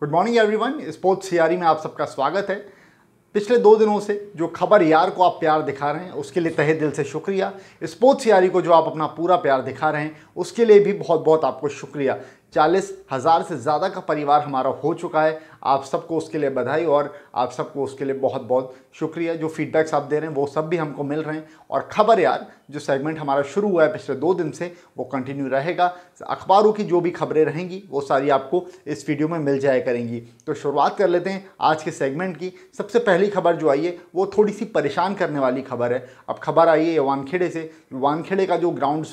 good morning everyone sports सियारी में आप सबका स्वागत है पिछले दो दिनों से जो खबर यार को आप प्यार दिखा रहे हैं उसके लिए तहे दिल से शुक्रिया स्पोर्ट्स यारी e को जो आप अपना पूरा प्यार दिखा रहे हैं उसके लिए भी बहुत बहुत आपको शुक्रिया चालीस हज़ार से ज़्यादा का परिवार हमारा हो चुका है आप सबको उसके लिए बधाई और आप सबको उसके लिए बहुत बहुत शुक्रिया जो फीडबैक्स आप दे रहे हैं वो सब भी हमको मिल रहे हैं और ख़बर यार जो सेगमेंट हमारा शुरू हुआ है पिछले दो दिन से वो कंटिन्यू रहेगा अखबारों की जो भी खबरें रहेंगी वो सारी आपको इस वीडियो में मिल जाया करेंगी तो शुरुआत कर लेते हैं आज के सेगमेंट की सबसे पहली खबर जो आई है वो थोड़ी सी परेशान करने वाली खबर है अब खबर आई है वानखेड़े से वानखेड़े का जो ग्राउंड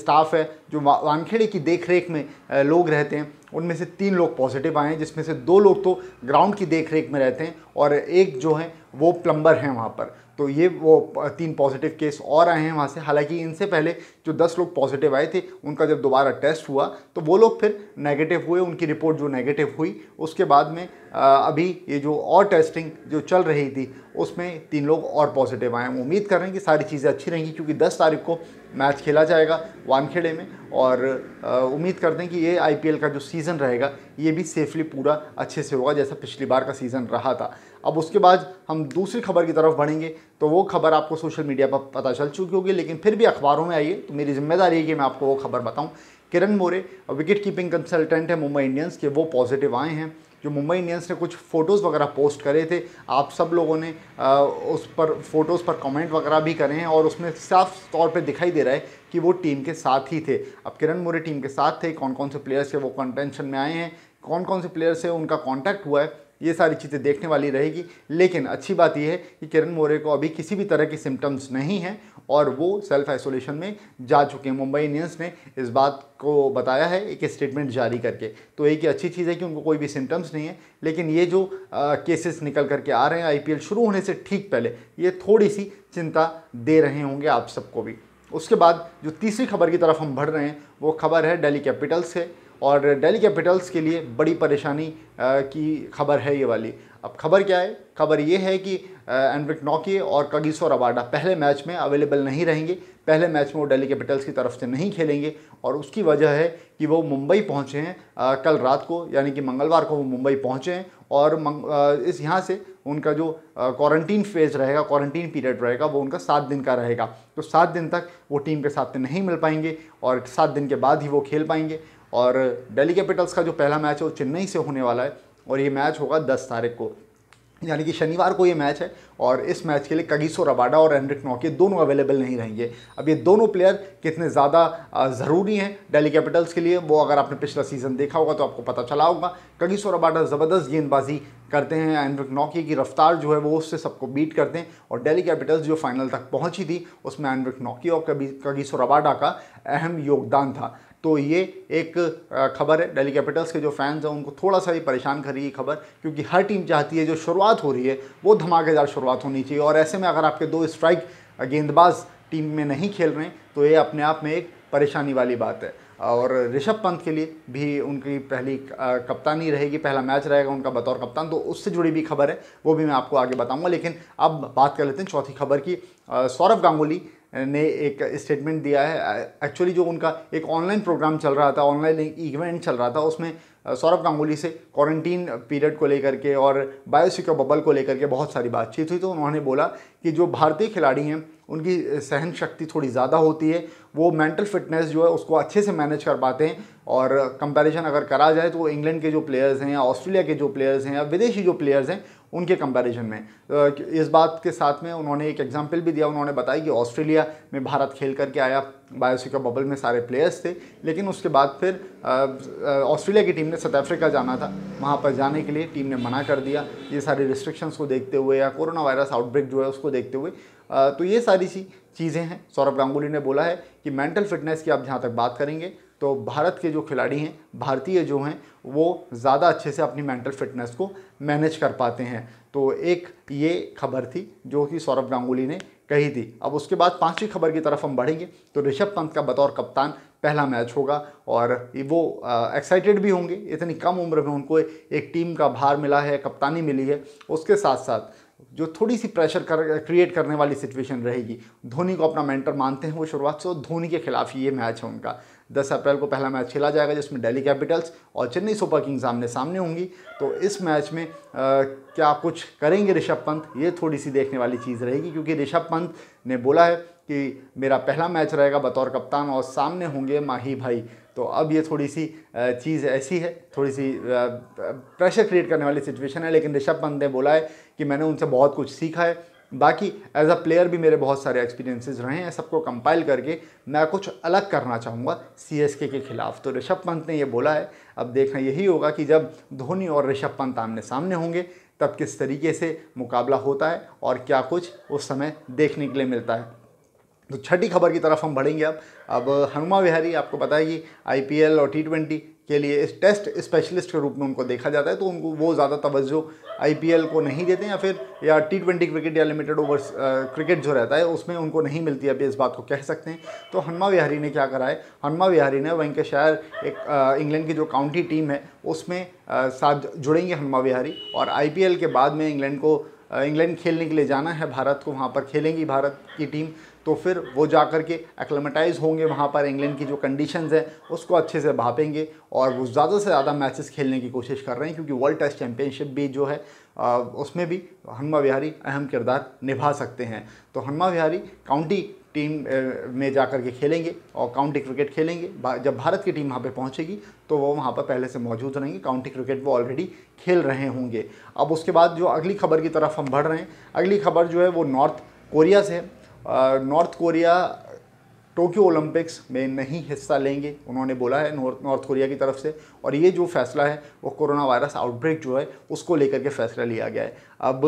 स्टाफ है जो वानखेड़े की देख में लोग रहते हैं उनमें से तीन लोग पॉजिटिव आए हैं जिसमें से दो लोग तो ग्राउंड की देख रेख में रहते हैं और एक जो है वो प्लम्बर हैं वहाँ पर तो ये वो तीन पॉजिटिव केस और आए हैं वहाँ से हालांकि इनसे पहले जो दस लोग पॉजिटिव आए थे उनका जब दोबारा टेस्ट हुआ तो वो लोग फिर नेगेटिव हुए उनकी रिपोर्ट जो नेगेटिव हुई उसके बाद में अभी ये जो और टेस्टिंग जो चल रही थी उसमें तीन लोग और पॉजिटिव आए हैं उम्मीद कर रहे हैं कि सारी चीज़ें अच्छी रहेंगी क्योंकि 10 तारीख को मैच खेला जाएगा वानखेड़े में और उम्मीद करते हैं कि ये आईपीएल का जो सीज़न रहेगा ये भी सेफली पूरा अच्छे से होगा जैसा पिछली बार का सीज़न रहा था अब उसके बाद हम दूसरी खबर की तरफ बढ़ेंगे तो वो खबर आपको सोशल मीडिया पर पता चल चुकी होगी लेकिन फिर भी अखबारों में आइए तो मेरी जिम्मेदारी है कि मैं आपको वो खबर बताऊँ Kiran More wicket keeping consultant है मुंबई इंडियंस के वो पॉजिटिव आए हैं जो मुंबई इंडियंस ने कुछ फ़ोटोज़ वगैरह पोस्ट करे थे आप सब लोगों ने आ, उस पर फ़ोटोज़ पर कमेंट वगैरह भी करे हैं और उसमें साफ तौर पे दिखाई दे रहा है कि वो टीम के साथ ही थे अब किरण मोरे टीम के साथ थे कौन कौन से प्लेयर्स थे वो कंटेंशन में आए हैं कौन कौन से प्लेयर्स से उनका कॉन्टैक्ट हुआ है ये सारी चीज़ें देखने वाली रहेगी लेकिन अच्छी बात यह है कि किरण मोरे को अभी किसी भी तरह के सिम्टम्स नहीं हैं और वो सेल्फ आइसोलेशन में जा चुके हैं मुंबई इंडियंस ने इस बात को बताया है एक स्टेटमेंट जारी करके तो एक अच्छी चीज़ है कि उनको कोई भी सिम्टम्स नहीं है लेकिन ये जो केसेस निकल करके आ रहे हैं आईपीएल शुरू होने से ठीक पहले ये थोड़ी सी चिंता दे रहे होंगे आप सबको भी उसके बाद जो तीसरी खबर की तरफ हम बढ़ रहे हैं वो खबर है डेली कैपिटल्स से और डेली कैपिटल्स के लिए बड़ी परेशानी की खबर है ये वाली अब खबर क्या है खबर ये है कि एनविक नॉकी और कगिसो रबाडा पहले मैच में अवेलेबल नहीं रहेंगे पहले मैच में वो डेली कैपिटल्स की तरफ से नहीं खेलेंगे और उसकी वजह है कि वो मुंबई पहुंचे हैं आ, कल रात को यानी कि मंगलवार को वो मुंबई पहुंचे हैं और मंग, आ, इस यहाँ से उनका जो क्वारंटीन फेज रहेगा क्वारंटीन पीरियड रहेगा वो उनका सात दिन का रहेगा तो सात दिन तक वो टीम के साथ नहीं मिल पाएंगे और सात दिन के बाद ही वो खेल पाएंगे और डेली कैपिटल्स का जो पहला मैच है वो चेन्नई से होने वाला है और ये मैच होगा दस तारीख को यानी कि शनिवार को ये मैच है और इस मैच के लिए कगिसो रबाडा और एंड्रिक नौके दोनों अवेलेबल नहीं रहेंगे अब ये दोनों प्लेयर कितने ज़्यादा ज़रूरी हैं डेली कैपिटल्स के लिए वो अगर आपने पिछला सीज़न देखा होगा तो आपको पता चला होगा कगिसो रबाडा ज़बरदस्त गेंदबाजी करते हैं एंड्रिक नौके की रफ्तार जो है वो उससे सबको बीट करते हैं और डेली कैपिटल्स जो फाइनल तक पहुँची थी उसमें एंड्रिक नॉकी और कभी कगिसो रबाडा का अहम योगदान था तो ये एक खबर है डेली कैपिटल्स के जो फैंस हैं उनको थोड़ा सा ही परेशान कर रही है खबर क्योंकि हर टीम चाहती है जो शुरुआत हो रही है वो धमाकेदार शुरुआत होनी चाहिए और ऐसे में अगर आपके दो स्ट्राइक गेंदबाज टीम में नहीं खेल रहे तो ये अपने आप में एक परेशानी वाली बात है और ऋषभ पंत के लिए भी उनकी पहली कप्तानी रहेगी पहला मैच रहेगा उनका बतौर कप्तान तो उससे जुड़ी भी खबर है वो भी मैं आपको आगे बताऊंगा लेकिन अब बात कर लेते हैं चौथी खबर की सौरभ गांगुली ने एक स्टेटमेंट दिया है एक्चुअली जो उनका एक ऑनलाइन प्रोग्राम चल रहा था ऑनलाइन एक इवेंट चल रहा था उसमें सौरभ गांगुली से क्वारंटीन पीरियड को लेकर के और बायोसिक्योर बबल को लेकर के बहुत सारी बातचीत हुई तो उन्होंने बोला कि जो भारतीय खिलाड़ी हैं उनकी सहन शक्ति थोड़ी ज़्यादा होती है वो मेंटल फिटनेस जो है उसको अच्छे से मैनेज कर पाते हैं और कंपैरिजन अगर करा जाए तो वो इंग्लैंड के जो प्लेयर्स हैं या ऑस्ट्रेलिया के जो प्लेयर्स हैं या विदेशी जो प्लेयर्स हैं उनके कंपैरिजन में इस बात के साथ में उन्होंने एक एग्जाम्पल भी दिया उन्होंने बताया कि ऑस्ट्रेलिया में भारत खेल करके आया बायोसिका बबल में सारे प्लेयर्स थे लेकिन उसके बाद फिर ऑस्ट्रेलिया की टीम ने साउथ अफ्रीका जाना था वहाँ पर जाने के लिए टीम ने मना कर दिया ये सारी रिस्ट्रिक्शंस को देखते हुए या कोरोना वायरस आउटब्रेक जो है उसको देखते हुए तो ये सारी सी चीज़ें हैं सौरभ गांगुली ने बोला है कि मेंटल फिटनेस की आप जहाँ तक बात करेंगे तो भारत के जो खिलाड़ी हैं भारतीय जो हैं वो ज़्यादा अच्छे से अपनी मेंटल फिटनेस को मैनेज कर पाते हैं तो एक ये खबर थी जो कि सौरभ गांगुली ने कही थी अब उसके बाद पांचवी खबर की तरफ हम बढ़ेंगे तो ऋषभ पंत का बतौर कप्तान पहला मैच होगा और वो एक्साइटेड भी होंगे इतनी कम उम्र में उनको एक टीम का भार मिला है कप्तानी मिली है उसके साथ साथ जो थोड़ी सी प्रेशर कर क्रिएट करने वाली सिचुएशन रहेगी धोनी को अपना मेंटर मानते हैं वो शुरुआत से धोनी के खिलाफ ये मैच है उनका दस अप्रैल को पहला मैच खेला जाएगा जिसमें डेली कैपिटल्स और चेन्नई सुपर किंग्स आमने सामने होंगी तो इस मैच में आ, क्या कुछ करेंगे ऋषभ पंत ये थोड़ी सी देखने वाली चीज़ रहेगी क्योंकि ऋषभ पंत ने बोला है कि मेरा पहला मैच रहेगा बतौर कप्तान और सामने होंगे माही भाई तो अब ये थोड़ी सी चीज़ ऐसी है थोड़ी सी प्रेशर क्रिएट करने वाली सिचुएशन है लेकिन ऋषभ पंत ने बोला है कि मैंने उनसे बहुत कुछ सीखा है बाकी एज अ प्लेयर भी मेरे बहुत सारे एक्सपीरियंसेस रहे हैं सबको कंपाइल करके मैं कुछ अलग करना चाहूँगा सी के खिलाफ तो ऋषभ पंत ने ये बोला है अब देखना यही होगा कि जब धोनी और ऋषभ पंत आमने सामने होंगे तब किस तरीके से मुकाबला होता है और क्या कुछ उस समय देखने के लिए मिलता है तो छठी खबर की तरफ हम बढ़ेंगे अब अब हनुमा विहारी आपको पता है कि आई और टी ट्वेंटी के लिए इस टेस्ट स्पेशलिस्ट के रूप में उनको देखा जाता है तो उनको वो ज़्यादा तवज्जो आईपीएल को नहीं देते या फिर या टी ट्वेंटी क्रिकेट या लिमिटेड ओवर्स क्रिकेट जो रहता है उसमें उनको नहीं मिलती अभी इस बात को कह सकते हैं तो हनुमा विहारी ने क्या करा है हनुमा विहारी ने शायर एक इंग्लैंड की जो काउंटी टीम है उसमें साथ जुड़ेंगे हनुमा विहारी और आई के बाद में इंग्लैंड को इंग्लैंड खेलने के लिए जाना है भारत को वहाँ पर खेलेंगी भारत की टीम तो फिर वो जा कर के एक्लेमेटाइज होंगे वहाँ पर इंग्लैंड की जो कंडीशंस हैं उसको अच्छे से भापेंगे और वो ज़्यादा से ज़्यादा मैचेस खेलने की कोशिश कर रहे हैं क्योंकि वर्ल्ड टेस्ट चैम्पियनशिप भी जो है आ, उसमें भी हनुमा विहारी अहम किरदार निभा सकते हैं तो हनुमा विहारी काउंटी टीम में जा कर के खेलेंगे और काउंटी क्रिकेट खेलेंगे जब भारत की टीम वहाँ पे पहुँचेगी तो वो वहाँ पर पहले से मौजूद रहेंगे काउंटी क्रिकेट वो ऑलरेडी खेल रहे होंगे अब उसके बाद जो अगली खबर की तरफ हम बढ़ रहे हैं अगली खबर जो है वो नॉर्थ कोरिया से नॉर्थ कोरिया टोक्यो ओलंपिक्स में नहीं हिस्सा लेंगे उन्होंने बोला है नॉर्थ नॉर्थ कोरिया की तरफ से और ये जो फैसला है वो कोरोना वायरस आउटब्रेक जो है उसको लेकर के फैसला लिया गया है अब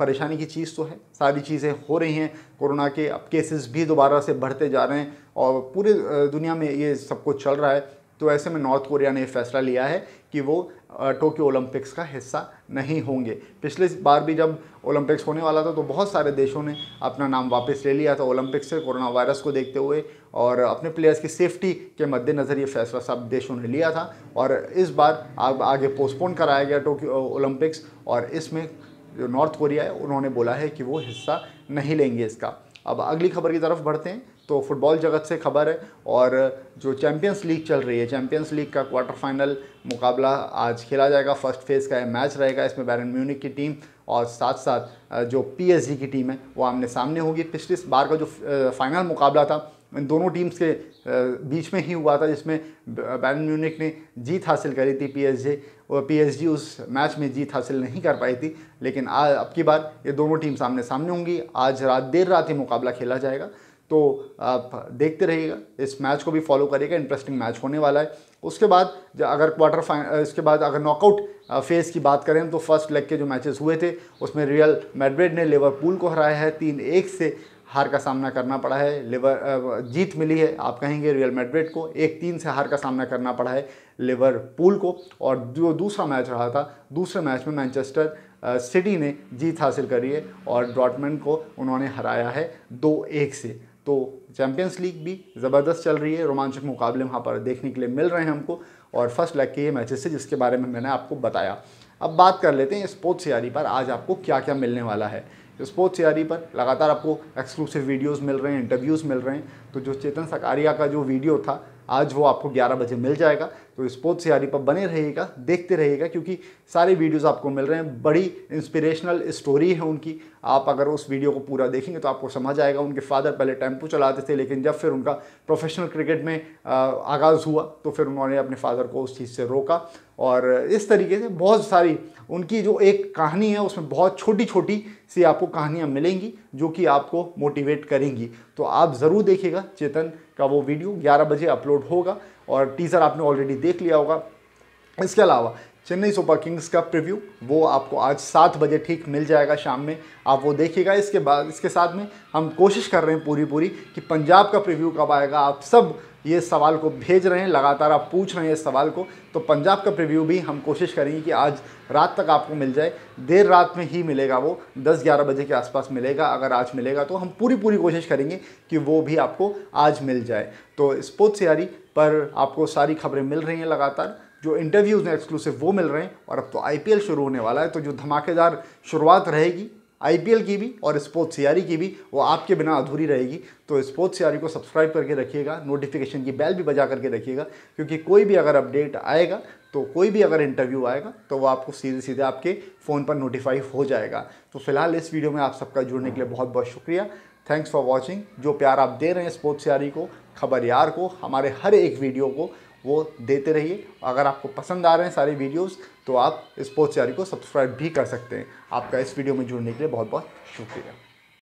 परेशानी की चीज़ तो है सारी चीज़ें हो रही हैं कोरोना के अब केसेस भी दोबारा से बढ़ते जा रहे हैं और पूरे दुनिया में ये सब कुछ चल रहा है तो ऐसे में नॉर्थ कोरिया ने फैसला लिया है कि वो टोक्यो ओलंपिक्स का हिस्सा नहीं होंगे पिछले बार भी जब ओलंपिक्स होने वाला था तो बहुत सारे देशों ने अपना नाम वापस ले लिया था ओलंपिक्स से कोरोना वायरस को देखते हुए और अपने प्लेयर्स की सेफ्टी के मद्देनज़र ये फैसला सब देशों ने लिया था और इस बार आग, आगे पोस्टपोन कराया गया टोक्यो ओलंपिक्स और इसमें जो नॉर्थ कोरिया है उन्होंने बोला है कि वो हिस्सा नहीं लेंगे इसका अब अगली खबर की तरफ बढ़ते हैं तो फुटबॉल जगत से खबर है और जो चैम्पियंस लीग चल रही है चैम्पियंस लीग का क्वार्टर फाइनल मुकाबला आज खेला जाएगा फर्स्ट फेज़ का मैच रहेगा इसमें बैरन म्यूनिक की टीम और साथ साथ जो पीएसजी की टीम है वो आमने सामने होगी पिछली बार का जो फाइनल मुकाबला था इन दोनों टीम्स के बीच में ही हुआ था जिसमें बैरन म्यूनिक ने जीत हासिल करी थी पीएसजी और पीएसजी उस मैच में जीत हासिल नहीं कर पाई थी लेकिन आज अब की बार ये दोनों टीम सामने सामने होंगी आज रात देर रात ही मुकाबला खेला जाएगा तो आप देखते रहिएगा इस मैच को भी फॉलो करिएगा इंटरेस्टिंग मैच होने वाला है उसके बाद अगर क्वार्टर फाइनल इसके बाद अगर नॉकआउट फेज़ की बात करें तो फर्स्ट लेग के जो मैचेस हुए थे उसमें रियल मेड्रिड ने लिवरपूल को हराया है तीन एक से हार का सामना करना पड़ा है लिवर जीत मिली है आप कहेंगे रियल मेड्रिड को एक तीन से हार का सामना करना पड़ा है लिवरपूल को और जो दूसरा मैच रहा था दूसरे मैच में मैनचेस्टर सिटी ने जीत हासिल करी है और डॉटमेंट को उन्होंने हराया है दो एक से तो चैम्पियंस लीग भी ज़बरदस्त चल रही है रोमांचक मुकाबले वहाँ पर देखने के लिए मिल रहे हैं हमको और फर्स्ट लेग के ये मैचेस है जिसके बारे में मैंने आपको बताया अब बात कर लेते हैं स्पोर्ट्स यारी पर आज आपको क्या क्या मिलने वाला है स्पोर्ट्स यारी पर लगातार आपको एक्सक्लूसिव वीडियोज़ मिल रहे हैं इंटरव्यूज़ मिल रहे हैं तो जो चेतन सकारिया का जो वीडियो था आज वो आपको 11 बजे मिल जाएगा तो स्पोर्ट्स यारी पर बने रहिएगा देखते रहिएगा क्योंकि सारे वीडियोस आपको मिल रहे हैं बड़ी इंस्पिरेशनल स्टोरी है उनकी आप अगर उस वीडियो को पूरा देखेंगे तो आपको समझ आएगा उनके फादर पहले टेम्पो चलाते थे लेकिन जब फिर उनका प्रोफेशनल क्रिकेट में आगाज़ हुआ तो फिर उन्होंने अपने फादर को उस चीज़ से रोका और इस तरीके से बहुत सारी उनकी जो एक कहानी है उसमें बहुत छोटी छोटी सी आपको कहानियाँ मिलेंगी जो कि आपको मोटिवेट करेंगी तो आप ज़रूर देखिएगा चेतन का वो वीडियो 11 बजे अपलोड होगा और टीज़र आपने ऑलरेडी देख लिया होगा इसके अलावा चेन्नई सुपर किंग्स का प्रीव्यू वो आपको आज सात बजे ठीक मिल जाएगा शाम में आप वो देखिएगा इसके बाद इसके साथ में हम कोशिश कर रहे हैं पूरी पूरी कि पंजाब का प्रीव्यू कब आएगा आप सब ये सवाल को भेज रहे हैं लगातार आप पूछ रहे हैं इस सवाल को तो पंजाब का प्रीव्यू भी हम कोशिश करेंगे कि आज रात तक आपको मिल जाए देर रात में ही मिलेगा वो 10-11 बजे के आसपास मिलेगा अगर आज मिलेगा तो हम पूरी पूरी कोशिश करेंगे कि वो भी आपको आज मिल जाए तो स्पोर्ट्स यारी पर आपको सारी खबरें मिल रही हैं लगातार जो इंटरव्यूज़ हैं एक्सक्लूसिव वो मिल रहे हैं और अब तो आई शुरू होने वाला है तो जो धमाकेदार शुरुआत रहेगी आईपीएल की भी और स्पोर्ट्स सियारी e की भी वो आपके बिना अधूरी रहेगी तो स्पोर्ट्स सियारी e को सब्सक्राइब करके रखिएगा नोटिफिकेशन की बेल भी बजा करके रखिएगा क्योंकि कोई भी अगर अपडेट आएगा तो कोई भी अगर इंटरव्यू आएगा तो वो आपको सीधे सीधे आपके फ़ोन पर नोटिफाई हो जाएगा तो फिलहाल इस वीडियो में आप सबका जुड़ने के लिए बहुत बहुत शुक्रिया थैंक्स फॉर वॉचिंग जो प्यार आप दे रहे हैं स्पोर्ट्स सियारी e को खबर यार को हमारे हर एक वीडियो को वो देते रहिए अगर आपको पसंद आ रहे हैं सारे वीडियोस तो आप स्पोर्ट्स चैनल को सब्सक्राइब भी कर सकते हैं आपका इस वीडियो में जुड़ने के लिए बहुत बहुत शुक्रिया